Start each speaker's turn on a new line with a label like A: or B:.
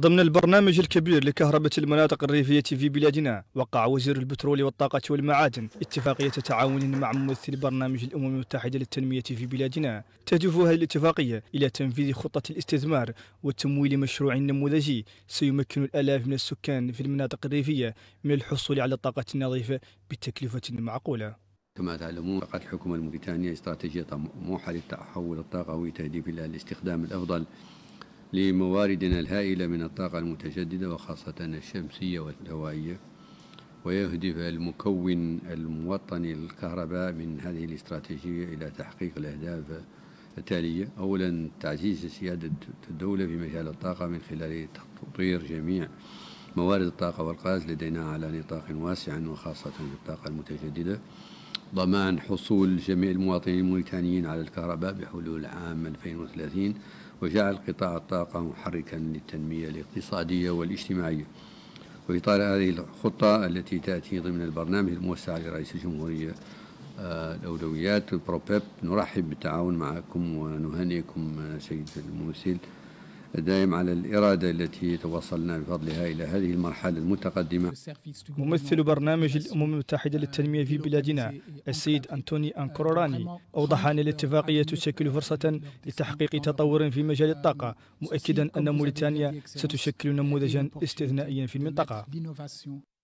A: ضمن البرنامج الكبير لكهربة المناطق الريفية في بلادنا وقع وزير البترول والطاقة والمعادن اتفاقية تعاون مع ممثل برنامج الأمم المتحدة للتنمية في بلادنا تهدف هذه الاتفاقية إلى تنفيذ خطة الاستثمار وتمويل مشروع نموذجي سيمكن الآلاف من السكان في المناطق الريفية من الحصول على الطاقة النظيفة بتكلفة معقولة
B: كما تعلمون لقد الحكومة الموريتانية استراتيجية طموحة للتحول الطاقوي تهدف إلى الاستخدام الأفضل لمواردنا الهائلة من الطاقة المتجددة وخاصة الشمسية والهوائية ويهدف المكون الموطني للكهرباء من هذه الاستراتيجية إلى تحقيق الأهداف التالية أولا تعزيز سيادة الدولة في مجال الطاقة من خلال تطوير جميع موارد الطاقة والغاز لدينا على نطاق واسع وخاصة في الطاقة المتجددة ضمان حصول جميع المواطنين الموريتانيين على الكهرباء بحلول عام 2030 وجعل قطاع الطاقة محركا للتنمية الاقتصادية والاجتماعية وإطار هذه الخطة التي تأتي ضمن البرنامج الموسع لرئيس الجمهورية آه، الأولويات بروبيب نرحب بالتعاون معكم ونهنئكم آه، سيد الممثل دائم على الإرادة التي توصلنا بفضلها إلى هذه المرحلة المتقدمة
A: ممثل برنامج الأمم المتحدة للتنمية في بلادنا السيد أنتوني أنكوروراني أوضح أن الاتفاقية تشكل فرصة لتحقيق تطور في مجال الطاقة مؤكدا أن موريتانيا ستشكل نموذجا استثنائيا في المنطقة